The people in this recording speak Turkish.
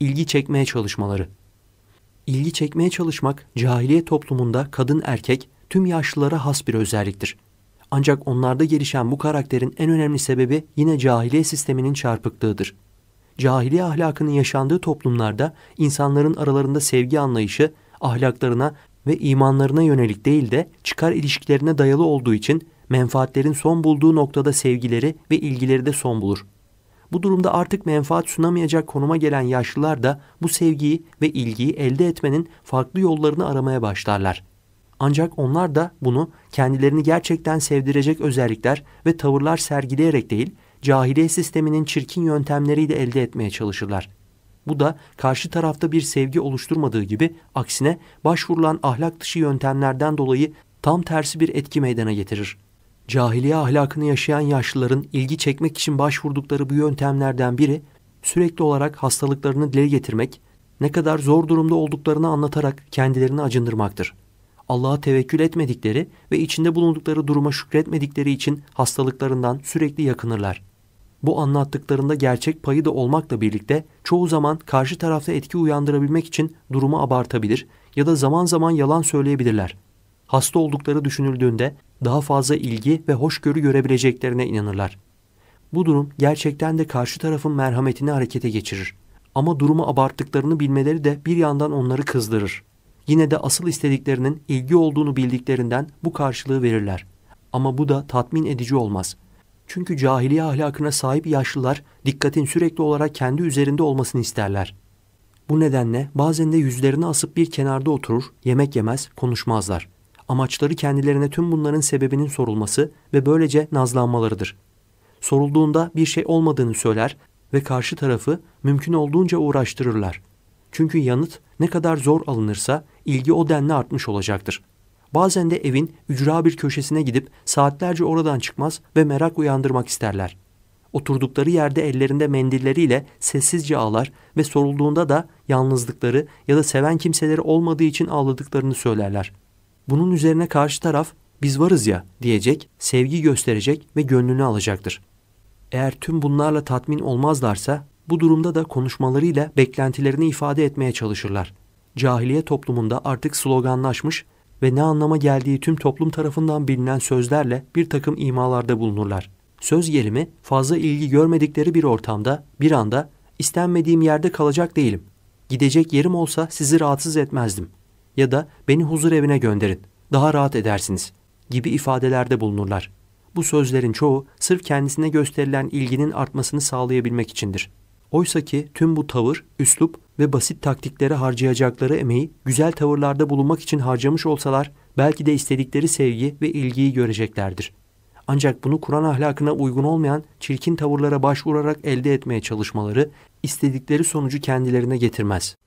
ilgi çekmeye çalışmaları. İlgi çekmeye çalışmak cahiliye toplumunda kadın erkek tüm yaşlılara has bir özelliktir. Ancak onlarda gelişen bu karakterin en önemli sebebi yine cahiliye sisteminin çarpıklığıdır. Cahiliye ahlakının yaşandığı toplumlarda insanların aralarında sevgi anlayışı ahlaklarına ve imanlarına yönelik değil de çıkar ilişkilerine dayalı olduğu için menfaatlerin son bulduğu noktada sevgileri ve ilgileri de son bulur. Bu durumda artık menfaat sunamayacak konuma gelen yaşlılar da bu sevgiyi ve ilgiyi elde etmenin farklı yollarını aramaya başlarlar. Ancak onlar da bunu kendilerini gerçekten sevdirecek özellikler ve tavırlar sergileyerek değil, cahiliye sisteminin çirkin yöntemleriyle elde etmeye çalışırlar. Bu da karşı tarafta bir sevgi oluşturmadığı gibi aksine başvurulan ahlak dışı yöntemlerden dolayı tam tersi bir etki meydana getirir. Cahiliye ahlakını yaşayan yaşlıların ilgi çekmek için başvurdukları bu yöntemlerden biri sürekli olarak hastalıklarını dile getirmek, ne kadar zor durumda olduklarını anlatarak kendilerini acındırmaktır. Allah'a tevekkül etmedikleri ve içinde bulundukları duruma şükretmedikleri için hastalıklarından sürekli yakınırlar. Bu anlattıklarında gerçek payı da olmakla birlikte çoğu zaman karşı tarafta etki uyandırabilmek için durumu abartabilir ya da zaman zaman yalan söyleyebilirler. Hasta oldukları düşünüldüğünde daha fazla ilgi ve hoşgörü görebileceklerine inanırlar. Bu durum gerçekten de karşı tarafın merhametini harekete geçirir. Ama durumu abarttıklarını bilmeleri de bir yandan onları kızdırır. Yine de asıl istediklerinin ilgi olduğunu bildiklerinden bu karşılığı verirler. Ama bu da tatmin edici olmaz. Çünkü cahiliye ahlakına sahip yaşlılar dikkatin sürekli olarak kendi üzerinde olmasını isterler. Bu nedenle bazen de yüzlerini asıp bir kenarda oturur, yemek yemez, konuşmazlar. Amaçları kendilerine tüm bunların sebebinin sorulması ve böylece nazlanmalarıdır. Sorulduğunda bir şey olmadığını söyler ve karşı tarafı mümkün olduğunca uğraştırırlar. Çünkü yanıt ne kadar zor alınırsa ilgi o denli artmış olacaktır. Bazen de evin ücra bir köşesine gidip saatlerce oradan çıkmaz ve merak uyandırmak isterler. Oturdukları yerde ellerinde mendilleriyle sessizce ağlar ve sorulduğunda da yalnızlıkları ya da seven kimseleri olmadığı için ağladıklarını söylerler.'' Bunun üzerine karşı taraf biz varız ya diyecek, sevgi gösterecek ve gönlünü alacaktır. Eğer tüm bunlarla tatmin olmazlarsa bu durumda da konuşmalarıyla beklentilerini ifade etmeye çalışırlar. Cahiliye toplumunda artık sloganlaşmış ve ne anlama geldiği tüm toplum tarafından bilinen sözlerle bir takım imalarda bulunurlar. Söz gelimi fazla ilgi görmedikleri bir ortamda bir anda istenmediğim yerde kalacak değilim. Gidecek yerim olsa sizi rahatsız etmezdim.'' ya da beni huzur evine gönderin, daha rahat edersiniz gibi ifadelerde bulunurlar. Bu sözlerin çoğu sırf kendisine gösterilen ilginin artmasını sağlayabilmek içindir. Oysa ki tüm bu tavır, üslup ve basit taktiklere harcayacakları emeği güzel tavırlarda bulunmak için harcamış olsalar belki de istedikleri sevgi ve ilgiyi göreceklerdir. Ancak bunu Kur'an ahlakına uygun olmayan çirkin tavırlara başvurarak elde etmeye çalışmaları istedikleri sonucu kendilerine getirmez.